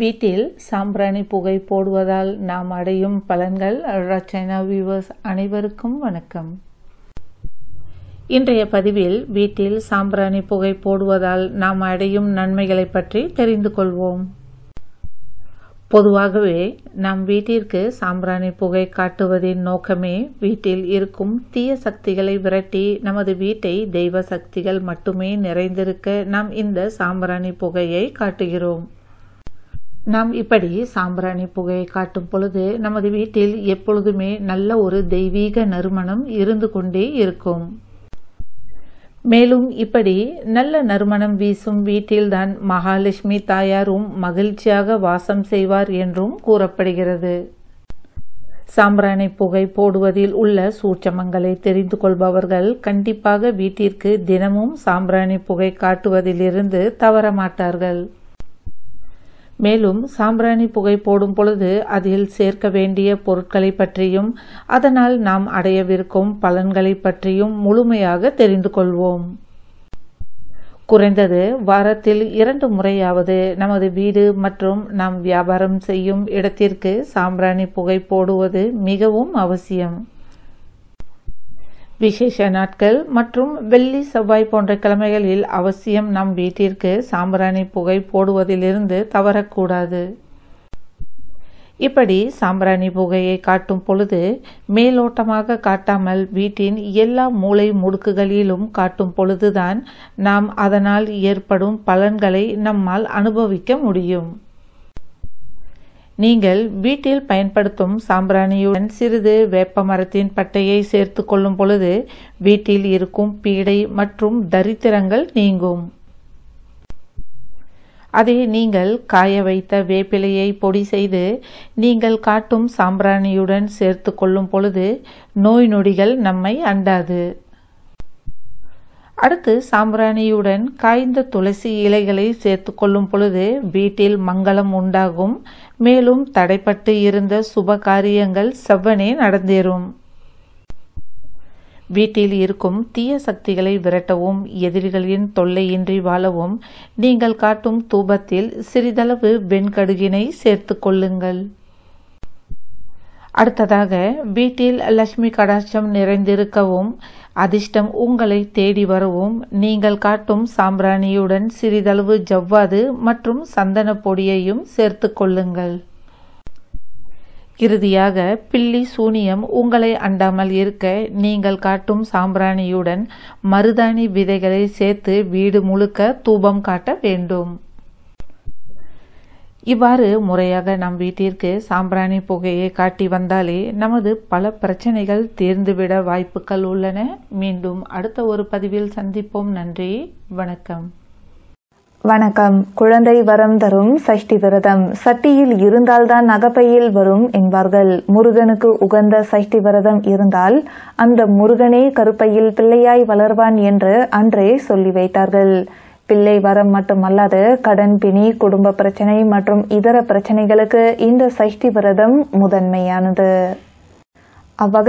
வீட்டில் சாம்பிராணி புகை போடுவதால் நாம் அடையும் பலன்கள் ரச்சைனா வியூவர்ஸ் அனைவருக்கும் வணக்கம் இன்றைய பதிவில் வீட்டில் சாம்பிராணி புகை போடுவதால் நாம் அடையும் நன்மைகளை பற்றி தெரிந்து கொள்வோம் பொதுவாகவே நம் வீட்டிற்கு சாம்பிராணி புகை காட்டுவதின் நோக்கமே வீட்டில் இருக்கும் தீய சக்திகளை விரட்டி நமது வீட்டை தெய்வ சக்திகள் மட்டுமே நிறைந்திருக்க நாம் இந்த சாம்பிராணி புகையை காட்டுகிறோம் நாம் இப்படி சாம்பிராணி புகையை காட்டும் பொழுது நமது வீட்டில் எப்பொழுதுமே நல்ல ஒரு தெய்வீக நறுமணம் இருந்து கொண்டே இருக்கும் மேலும் இப்படி நல்ல நறுமணம் வீசும் வீட்டில்தான் மகாலட்சுமி தாயாரும் மகிழ்ச்சியாக வாசம் செய்வார் என்றும் கூறப்படுகிறது சாம்பிராணி புகை போடுவதில் உள்ள சூட்சமங்களை தெரிந்து கொள்பவர்கள் கண்டிப்பாக வீட்டிற்கு தினமும் சாம்பிராணி புகை காட்டுவதிலிருந்து தவற மாட்டார்கள் மேலும் சாம்பிராணி புகை போடும் பொழுது அதில் சேர்க்க வேண்டிய பொருட்களை பற்றியும் அதனால் நாம் அடையவிருக்கும் பலன்களை பற்றியும் முழுமையாக தெரிந்து கொள்வோம் குறைந்தது வாரத்தில் இரண்டு முறையாவது நமது வீடு மற்றும் நாம் வியாபாரம் செய்யும் இடத்திற்கு சாம்பிராணி புகை போடுவது மிகவும் அவசியம் விசேஷ நாட்கள் மற்றும் வெள்ளி செவ்வாய் போன்ற கிழமைகளில் அவசியம் நம் வீட்டிற்கு சாம்பிராணி புகை போடுவதிலிருந்து தவறக்கூடாது இப்படி சாம்பிராணி புகையை காட்டும் பொழுது மேலோட்டமாக காட்டாமல் வீட்டின் எல்லா மூளை முடுக்குகளிலும் காட்டும் பொழுதுதான் நாம் அதனால் ஏற்படும் பலன்களை நம்மால் அனுபவிக்க முடியும் நீங்கள் வீட்டில் பயன்படுத்தும் சாம்பிராணியுடன் சிறிது வேப்ப மரத்தின் பட்டையை சேர்த்து கொள்ளும் பொழுது வீட்டில் இருக்கும் பீடை மற்றும் தரித்திரங்கள் நீங்கும் அதை நீங்கள் காய வைத்த வேப்பிலையை பொடி செய்து நீங்கள் காட்டும் சாம்பிராணியுடன் சேர்த்து கொள்ளும் பொழுது நோய் நொடிகள் நம்மை அண்டாது அடுத்து சாம்பிராணியுடன் காய்ந்த துளசி இலைகளை சேர்த்து கொள்ளும் பொழுது வீட்டில் மங்களம் உண்டாகும் மேலும் தடைப்பட்டு இருந்த சுப காரியங்கள் செவ்வனே நடந்தேறும் வீட்டில் இருக்கும் தீய சக்திகளை விரட்டவும் எதிரிகளின் தொல்லையின்றி வாழவும் நீங்கள் காட்டும் தூபத்தில் சிறிதளவு வெண்கடுகினை சேர்த்து கொள்ளுங்கள் அடுத்ததாக வீட்டில் லக்ஷ்மி கடாட்சம் நிறைந்திருக்கவும் அதிர்ஷ்டம் உங்களை தேடி வரவும் நீங்கள் காட்டும் சாம்பிராணியுடன் சிறிதளவு ஜவ்வாது மற்றும் சந்தன பொடியையும் சேர்த்து கொள்ளுங்கள் இறுதியாக பில்லி சூனியம் உங்களை அண்டாமல் இருக்க நீங்கள் காட்டும் சாம்பிராணியுடன் மருதாணி விதைகளை சேர்த்து வீடு முழுக்க தூபம் காட்ட வேண்டும் இவ்வாறு முறையாக நம் வீட்டிற்கு சாம்பிராணி புகையை காட்டி வந்தாலே நமது பல பிரச்சனைகள் தீர்ந்துவிட வாய்ப்புகள் உள்ளன மீண்டும் அடுத்த ஒரு பதிவில் சந்திப்போம் நன்றி வணக்கம் வணக்கம் குழந்தை வரம் தரும் சஷ்டி விரதம் சட்டியில் இருந்தால்தான் நகப்பையில் வரும் என்பார்கள் முருகனுக்கு உகந்த சஷ்டி விரதம் இருந்தால் அந்த முருகனே கருப்பையில் பிள்ளையாய் வளர்வான் என்று அன்றே சொல்லி வைத்தார்கள் பிள்ளை வரம் மட்டுமல்லாது கடன் பிணி குடும்ப பிரச்சனை மற்றும் இதர பிரச்சனைகளுக்கு இந்த சைஷ்டி விரதம் முதன்மையானது அவ்வகை